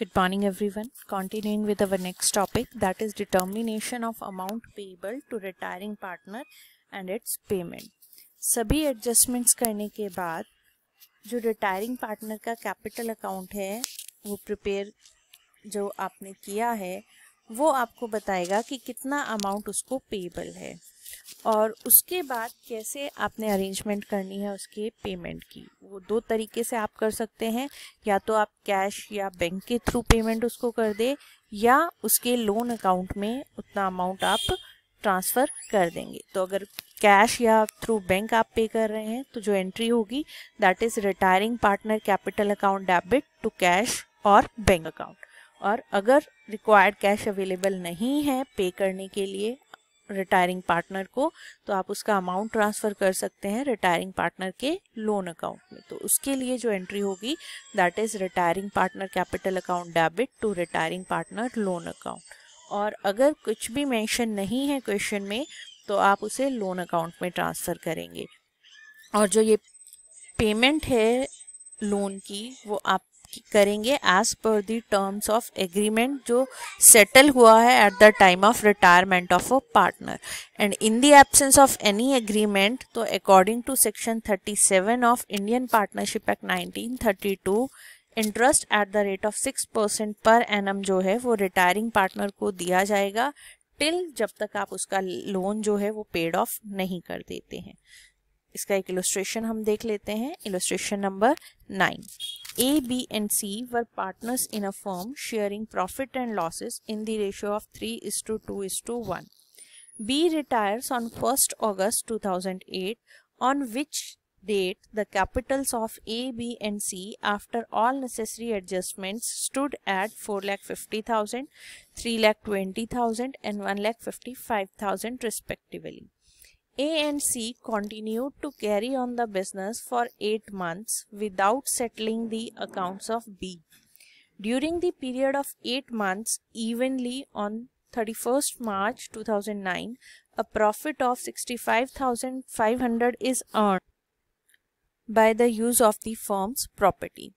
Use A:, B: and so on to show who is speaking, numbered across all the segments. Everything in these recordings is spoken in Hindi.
A: Good morning everyone. Continuing with our next topic that is determination of amount payable to retiring partner and its payment. सभी एडजस्टमेंट्स करने के बाद जो रिटायरिंग पार्टनर का कैपिटल अकाउंट है वो प्रिपेयर जो आपने किया है वो आपको बताएगा कि कितना अमाउंट उसको पेबल है और उसके बाद कैसे आपने अरेंजमेंट करनी है उसके पेमेंट की वो दो तरीके से आप कर सकते हैं या तो आप कैश या बैंक के थ्रू पेमेंट उसको कर दे या उसके लोन अकाउंट में उतना अमाउंट आप ट्रांसफ़र कर देंगे तो अगर कैश या थ्रू बैंक आप पे कर रहे हैं तो जो एंट्री होगी that is retiring partner capital account debit to cash और बैंक अकाउंट और अगर रिक्वायर्ड कैश अवेलेबल नहीं है पे करने के लिए रिटायरिंग पार्टनर को तो आप उसका अमाउंट ट्रांसफ़र कर सकते हैं रिटायरिंग पार्टनर के लोन अकाउंट में तो उसके लिए जो एंट्री होगी that is retiring partner capital account debit to retiring partner loan account और अगर कुछ भी मेंशन नहीं है क्वेश्चन में तो आप उसे लोन अकाउंट में ट्रांसफ़र करेंगे और जो ये पेमेंट है लोन की वो आप करेंगे as per the terms of agreement जो सेटल हुआ है at the time of retirement of a partner and in the absence of any agreement तो according to section 37 of Indian partnership act 1932 interest at the rate of six percent per annum जो है वो रिटायरिंग पार्टनर को दिया जाएगा टिल जब तक आप उसका लोन जो है वो पेड ऑफ नहीं कर देते हैं इसका एक इलोस्ट्रेशन हम देख लेते हैं illustration number nine A, B and C were partners in a firm sharing profit and losses in the ratio of 3 is to 2 is to 1. B retires on 1st August 2008 on which date the capitals of A, B and C after all necessary adjustments stood at 4,50,000, 3,20,000 and 1,55,000 respectively. A and C continued to carry on the business for 8 months without settling the accounts of B. During the period of 8 months, evenly on 31st March 2009, a profit of 65,500 is earned by the use of the firm's property.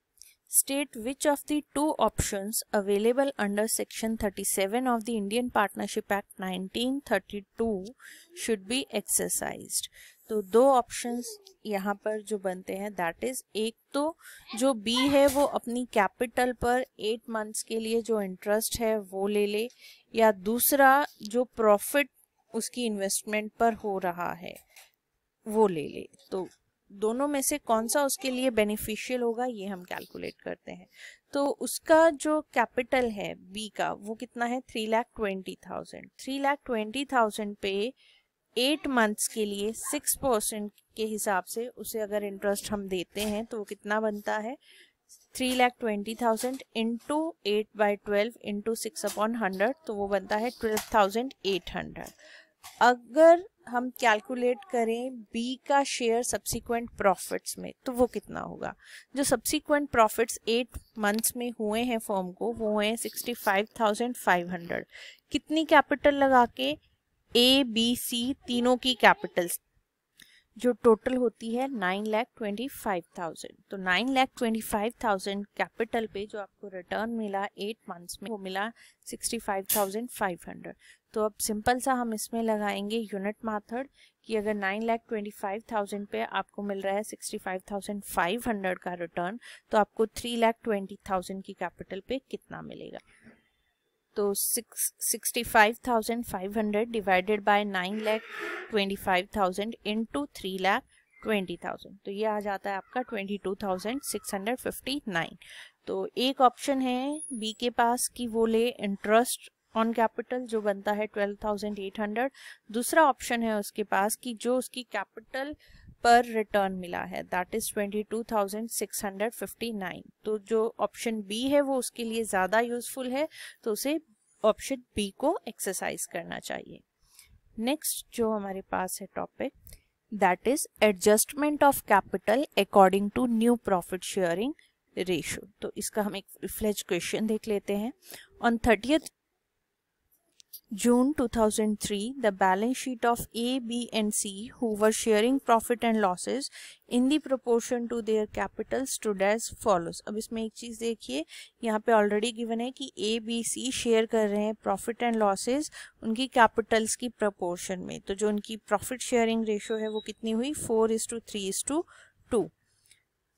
A: state which of the two options available under section 37 of the Indian Partnership Act 1932 should be exercised तो दो ऑप्शंस यहाँ पर जो बनते हैं दैट इज एक तो जो बी है वो अपनी कैपिटल पर एट मंथ्स के लिए जो इंटरेस्ट है वो ले ले या दूसरा जो प्रॉफिट उसकी इन्वेस्टमेंट पर हो रहा है वो ले ले तो दोनों में से कौन सा उसके लिए बेनिफिशियल होगा ये हम कैलकुलेट करते हैं तो उसका जो कैपिटल है बी का वो कितना है three lakh twenty thousand three lakh twenty thousand पे एट मंथ्स के लिए सिक्स परसेंट के हिसाब से उसे अगर इंटरेस्ट हम देते हैं तो वो कितना बनता है three lakh twenty thousand into eight by twelve into six upon hundred तो वो बनता है ट्वेल्व थाउजेंड एट हंड्रेड अगर हम कैलकुलेट करें बी का शेयर सब्सिक्वेंट प्रॉफिट्स में तो वो कितना होगा जो सब्सिक्वेंट प्रॉफिट्स एट मंथ्स में हुए हैं फॉर्म को वो हैं sixty five thousand five hundred कितनी कैपिटल लगा के ए बी सी तीनों की कैपिटल्स जो टोटल होती है nine lakh twenty five thousand तो nine lakh twenty five thousand capital पे जो आपको रिटर्न मिला एट मंथ्स में वो मिला sixty five thousand five hundred तो अब सिंपल सा हम इसमें लगाएंगे यूनिट मेथड कि अगर nine lakh twenty five thousand पे आपको मिल रहा है sixty five thousand five hundred का रिटर्न तो आपको थ्री लैख ट्वेंटी थाउजेंड की कैपिटल पे कितना मिलेगा तो six sixty five thousand five hundred divided by nine lakh twenty five thousand into three lakh twenty thousand तो ये आ जाता है आपका twenty two thousand six hundred fifty nine तो एक ऑप्शन है बी के पास कि वो ले इंटरेस्ट ऑन कैपिटल जो बनता है ट्वेल्व थाउजेंड एट हंड्रेड दूसरा ऑप्शन है उसके पास कि जो उसकी कैपिटल पर रिटर्न मिला है that is twenty two thousand six hundred fifty nine तो जो ऑप्शन बी है वो उसके लिए ज़्यादा यूजफुल है तो उसे ऑप्शन बी को एक्सरसाइज करना चाहिए नेक्स्ट जो हमारे पास है topic that is adjustment of capital according to new profit sharing ratio तो इसका हम एक फ्लेज क्वेश्चन देख लेते हैं on thirtieth June 2003, the balance sheet of A, B and C who were sharing profit and losses in the proportion to their capital stood as follows. अब इसमें एक चीज़ देखिए यहाँ पे already given है कि A, B, C share कर रहे हैं profit and losses उनकी capitals की proportion में तो जो उनकी profit sharing ratio है वो कितनी हुई 4 is to 3 is to to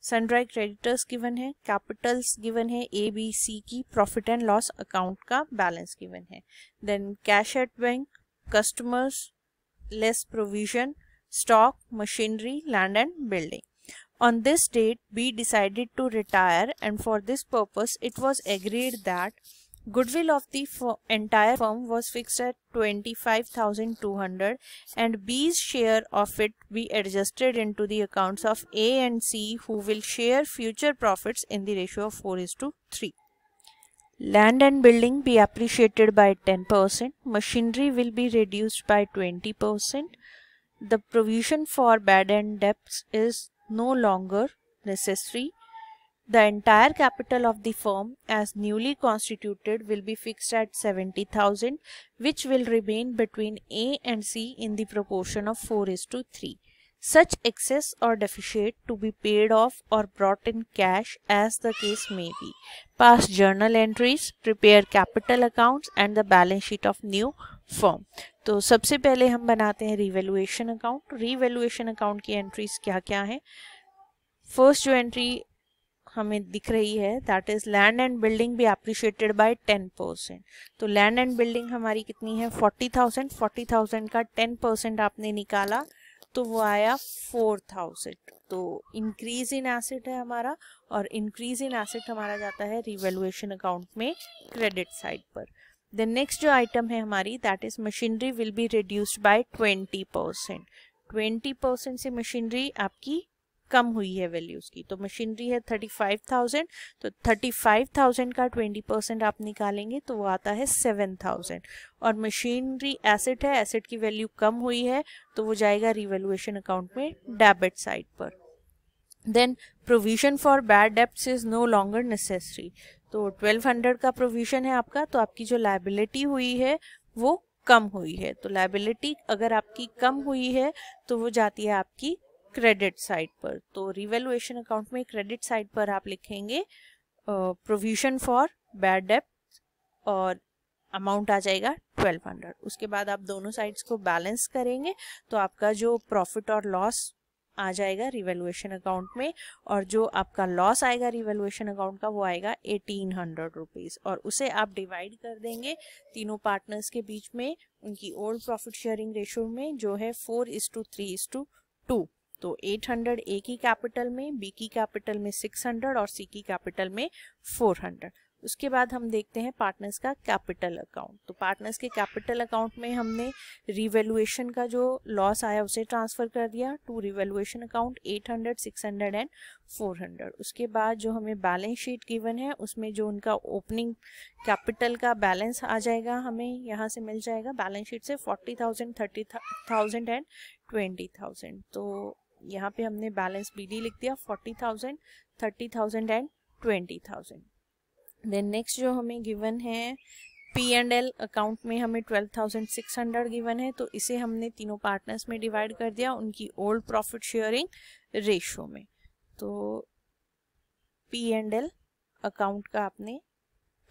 A: sundry creditors given है कैपिटल्स गिवन है ए बी सी की प्रॉफिट एंड लॉस अकाउंट का बैलेंस गिवन है then cash at bank customers less provision stock machinery land and building on this date B decided to retire and for this purpose it was agreed that Goodwill of the entire firm was fixed at 25,200 and B's share of it be adjusted into the accounts of A and C who will share future profits in the ratio of 4 is to 3. Land and building be appreciated by 10%, machinery will be reduced by 20%, the provision for bad debts is no longer necessary The entire capital of the firm as newly constituted will be fixed at 70,000 which will remain between A and C in the proportion of 4 is to 3. Such excess or deficit to be paid off or brought in cash as the case may be. Pass journal entries, prepare capital accounts and the balance sheet of new firm. तो सबसे पहले हम बनाते हैं revaluation account. Revaluation account की entries क्या क्या हैं First जो entry हमें दिख रही है that is land and building भी अप्रिशिएटेड बाय टेन परसेंट तो लैंड एंड बिल्डिंग हमारी कितनी है फोर्टी थाउजेंड फोर्टी थाउजेंड का टेन परसेंट आपने निकाला तो वो आया फोर थाउजेंड तो इंक्रीज इन एसेट है हमारा और इंक्रीज इन एसेट हमारा जाता है रिवेल्युएशन अकाउंट में क्रेडिट साइड पर देन नेक्स्ट जो आइटम है हमारी that is machinery will be reduced by twenty percent twenty percent से मशीनरी आपकी कम हुई है वैल्यू उसकी तो मशीनरी है थर्टी फाइव थाउजेंड तो थर्टी फाइव थाउजेंड का ट्वेंटी परसेंट आप निकालेंगे तो वो आता है सेवन थाउजेंड और मशीनरी एसेट है एसेट की वैल्यू कम हुई है तो वो जाएगा रिवेल्युएशन अकाउंट में डेबिट साइड पर देन प्रोविजन फॉर बैड डेप्ट इज नो लॉन्गर नेसेसरी तो 1200 का प्रोविजन है आपका तो आपकी जो लाइबिलिटी हुई है वो कम हुई है तो लाइबिलिटी अगर आपकी कम हुई है तो वो जाती है आपकी क्रेडिट साइड पर तो रिवेलुएशन अकाउंट में क्रेडिट साइड पर आप लिखेंगे प्रोविजन फॉर बैड डेप्थ और अमाउंट आ जाएगा 1200 उसके बाद आप दोनों साइड्स को बैलेंस करेंगे तो आपका जो प्रॉफिट और लॉस आ जाएगा रिवेलुएशन अकाउंट में और जो आपका लॉस आएगा रिवेलुएशन अकाउंट का वो आएगा एटीन हंड्रेड रुपीज़ और उसे आप डिवाइड कर देंगे तीनों पार्टनर्स के बीच में उनकी ओल्ड प्रॉफिट शेयरिंग रेशियो में जो है four is to three is to two तो 800 ए की कैपिटल में बी की कैपिटल में 600 और सी की कैपिटल में 400 उसके बाद हम देखते हैं पार्टनर्स का कैपिटल अकाउंट तो पार्टनर्स के कैपिटल अकाउंट में हमने रिवेलुएशन का जो लॉस आया उसे ट्रांसफ़र कर दिया टू रिवेलुएशन अकाउंट 800, 600 एंड 400 उसके बाद जो हमें बैलेंस शीट गिवन है उसमें जो उनका ओपनिंग कैपिटल का बैलेंस आ जाएगा हमें यहाँ से मिल जाएगा बैलेंस शीट से थर्टी थाउजेंड एंड 20,000 तो यहाँ पे हमने बैलेंस बी डी लिख दिया forty thousand thirty thousand and twenty thousand then next जो हमें गिवन है पी एंड एल अकाउंट में हमें twelve thousand six hundred given है तो इसे हमने तीनों पार्टनर्स में डिवाइड कर दिया उनकी ओल्ड प्रॉफिट शेयरिंग रेशो में तो पी एंड एल अकाउंट का आपने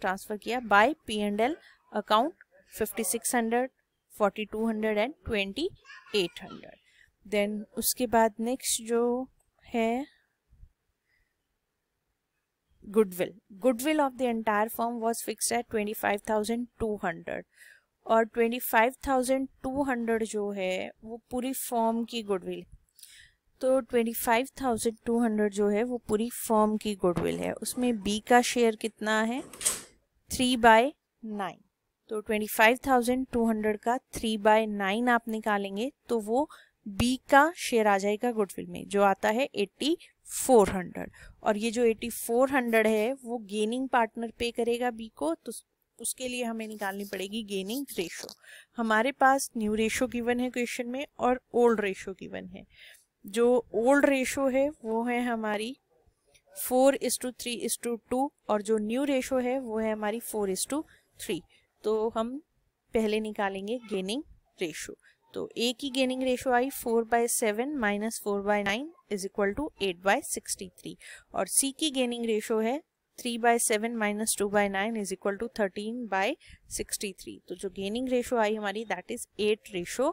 A: ट्रांसफर किया by P and L account fifty six hundred forty two hundred and twenty eight hundred then उसके बाद नेक्स्ट जो है entire firm was fix at twenty five thousand two hundred और हंड्रेड जो है वो पूरी फॉर्म की गुडविल तो हंड्रेड जो है वो पूरी फॉर्म की गुडविल है उसमें बी का शेयर कितना है थ्री बाय नाइन तो twenty five thousand two hundred का थ्री बाय नाइन आप निकालेंगे तो वो बी का शेयर आ जाएगा गुडविल में जो आता है एट्टी फोर हंड्रेड और ये जो एट्टी फोर हंड्रेड है वो गेनिंग पार्टनर पे करेगा बी को तो उसके लिए हमें निकालनी पड़ेगी गेनिंग रेशो हमारे पास न्यू रेशो गिवन है क्वेश्चन में और ओल्ड रेशो गिवन है जो ओल्ड रेशो है वो है हमारी four is to three is to two और जो न्यू रेशो है वो है हमारी फोर इस टू थ्री तो हम पहले निकालेंगे गेनिंग रेशो तो ए की गेनिंग रेशो आई four by seven minus four by nine is equal to eight by sixty three और सी की गेनिंग रेशो है three by seven minus two by nine is equal to thirteen by sixty three तो जो गेनिंग रेशो आई हमारी that is eight ratio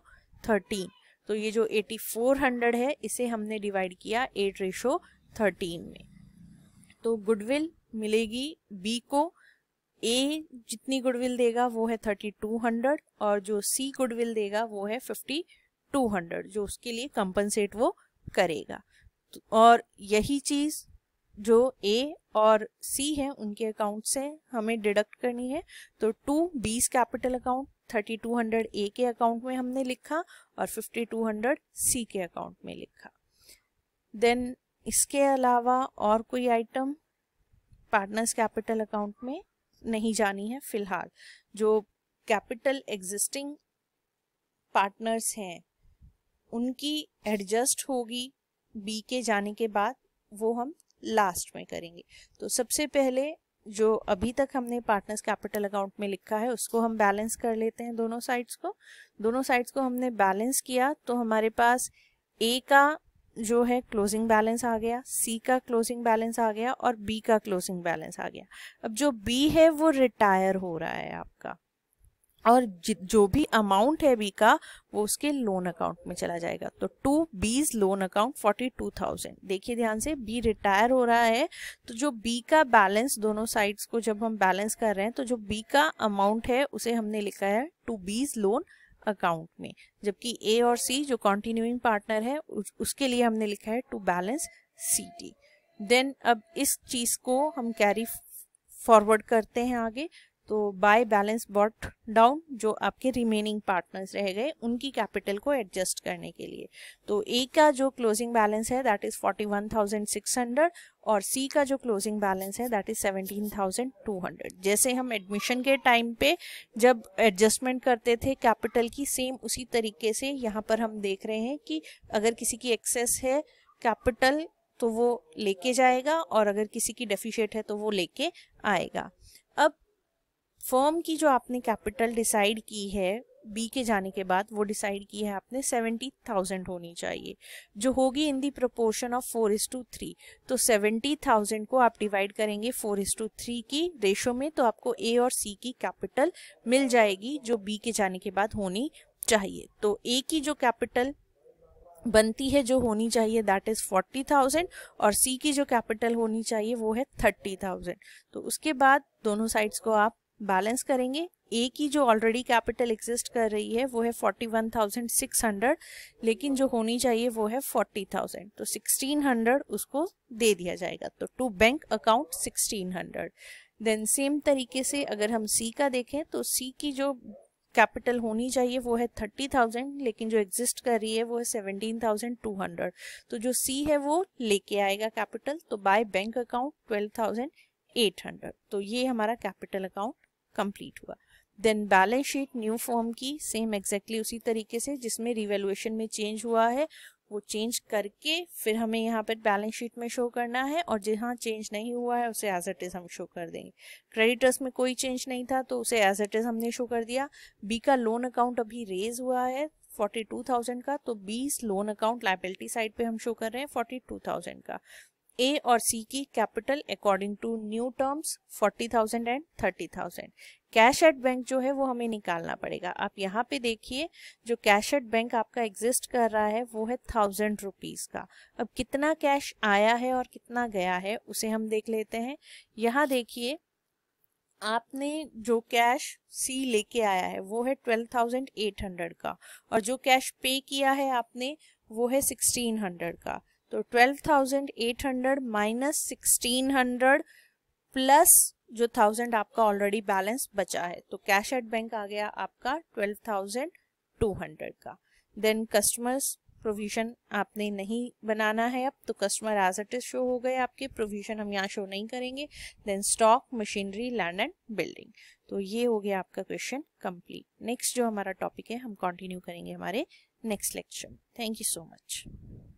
A: thirteen तो ये जो एटी फोर हंड्रेड है इसे हमने डिवाइड किया एट रेशो थर्टीन में तो गुडविल मिलेगी बी को ए जितनी गुडविल देगा वो है थर्टी टू हंड्रेड और जो सी गुडविल देगा वो है फिफ्टी टू हंड्रेड जो उसके लिए कंपनसेट वो करेगा तो और यही चीज जो ए और सी है उनके अकाउंट से हमें डिडक्ट करनी है तो to B's capital account thirty two hundred A के अकाउंट में हमने लिखा और फिफ्टी टू हंड्रेड सी के अकाउंट में लिखा देन इसके अलावा और कोई आइटम पार्टनर्स कैपिटल अकाउंट में नहीं जानी है फिलहाल जो कैपिटल एग्जिस्टिंग पार्टनर्स हैं उनकी एडजस्ट होगी बी के जाने के बाद वो हम लास्ट में करेंगे तो सबसे पहले जो अभी तक हमने पार्टनर्स कैपिटल अकाउंट में लिखा है उसको हम बैलेंस कर लेते हैं दोनों साइड्स को दोनों साइड्स को हमने बैलेंस किया तो हमारे पास ए का जो है क्लोजिंग बैलेंस आ गया सी का क्लोजिंग बैलेंस आ गया और बी का क्लोजिंग बैलेंस आ गया अब जो बी है वो रिटायर हो रहा है आपका और जो भी अमाउंट है बी का वो उसके लोन अकाउंट में चला जाएगा तो to B's loan account forty two thousand देखिए ध्यान से बी रिटायर हो रहा है तो जो बी का बैलेंस दोनों साइड्स को जब हम बैलेंस कर रहे हैं तो जो बी का अमाउंट है उसे हमने लिखा है टू बीज लोन अकाउंट में जबकि ए और सी जो कॉन्टिन्यूइंग पार्टनर है उसके लिए हमने लिखा है to balance C T then अब इस चीज को हम कैरी फॉरवर्ड करते हैं आगे तो बाय बैलेंस बॉट डाउन जो आपके रिमेनिंग पार्टनर्स रह गए उनकी कैपिटल को एडजस्ट करने के लिए तो ए का जो क्लोजिंग बैलेंस है दैट इज 41,600 और सी का जो क्लोजिंग बैलेंस है दैट इज 17,200 जैसे हम एडमिशन के टाइम पे जब एडजस्टमेंट करते थे कैपिटल की सेम उसी तरीके से यहाँ पर हम देख रहे हैं कि अगर किसी की एक्सेस है कैपिटल तो वो लेके जाएगा और अगर किसी की डेफिशिएट है तो वो लेके आएगा अब फर्म की जो आपने कैपिटल डिसाइड की है बी के जाने के बाद वो डिसाइड की है आपने सेवेंटी थाउजेंड होनी चाहिए जो होगी in the proportion of four is to three तो सेवेंटी थाउजेंड को आप डिवाइड करेंगे फोर इज टू थ्री की रेशो में तो आपको ए और सी की कैपिटल मिल जाएगी जो बी के जाने के बाद होनी चाहिए तो ए की जो कैपिटल बनती है जो होनी चाहिए दैट इज फोर्टी थाउजेंड और सी की जो कैपिटल होनी चाहिए वो है थर्टी थाउजेंड तो उसके बाद दोनों साइड्स को आप बैलेंस करेंगे ए की जो ऑलरेडी कैपिटल एग्जिस्ट कर रही है वो है forty one thousand six hundred लेकिन जो होनी चाहिए वो है फोर्टी थाउजेंड तो सिक्सटीन हंड्रेड उसको दे दिया जाएगा तो to bank account sixteen hundred then same तरीके से अगर हम सी का देखें तो सी की जो कैपिटल होनी चाहिए वो है थर्टी थाउजेंड लेकिन जो एग्जिस्ट कर रही है वो है सेवनटीन थाउजेंड टू हंड्रेड तो जो सी है वो लेके आएगा कैपिटल तो by bank account twelve thousand eight hundred तो ये हमारा कैपिटल अकाउंट कंप्लीट हुआ then balance sheet new firm की सेम एग्जैक्टली उसी तरीके से जिसमें रिवेल्युएशन में चेंज हुआ है वो चेंज करके फिर हमें यहाँ पर बैलेंस शीट में शो करना है और जहाँ चेंज नहीं हुआ है उसे एज एट इज हम शो कर देंगे क्रेडिटर्स में कोई चेंज नहीं था तो उसे एज एट इज हमने शो कर दिया बी का लोन अकाउंट अभी रेज हुआ है फोर्टी टू थाउजेंड का तो बीस लोन अकाउंट लाइबिलिटी साइड पे हम शो कर रहे हैं फोर्टी टू थाउजेंड का ए और सी की capital according to new terms forty thousand and thirty thousand cash at bank जो है वो हमें निकालना पड़ेगा आप यहाँ पे देखिए जो कैश एट बैंक आपका एग्जिस्ट कर रहा है वो है थाउजेंड रुपीज का अब कितना कैश आया है और कितना गया है उसे हम देख लेते हैं यहाँ देखिए आपने जो कैश सी लेके आया है वो है ट्वेल्व थाउजेंड एट हंड्रेड का और जो कैश पे किया है आपने वो है सिक्सटीन हंड्रेड का तो 12,800 माइनस 1600 प्लस जो थाउजेंड आपका ऑलरेडी बैलेंस बचा है तो कैश एट बैंक आ गया आपका 12,200 का देन कस्टमर्स प्रोविजन आपने नहीं बनाना है अब तो customer as it is show हो गए आपके प्रोविजन हम यहाँ शो नहीं करेंगे then stock machinery land and building तो ये हो गया आपका क्वेश्चन कंप्लीट नेक्स्ट जो हमारा टॉपिक है हम कंटिन्यू करेंगे हमारे next lecture thank you so much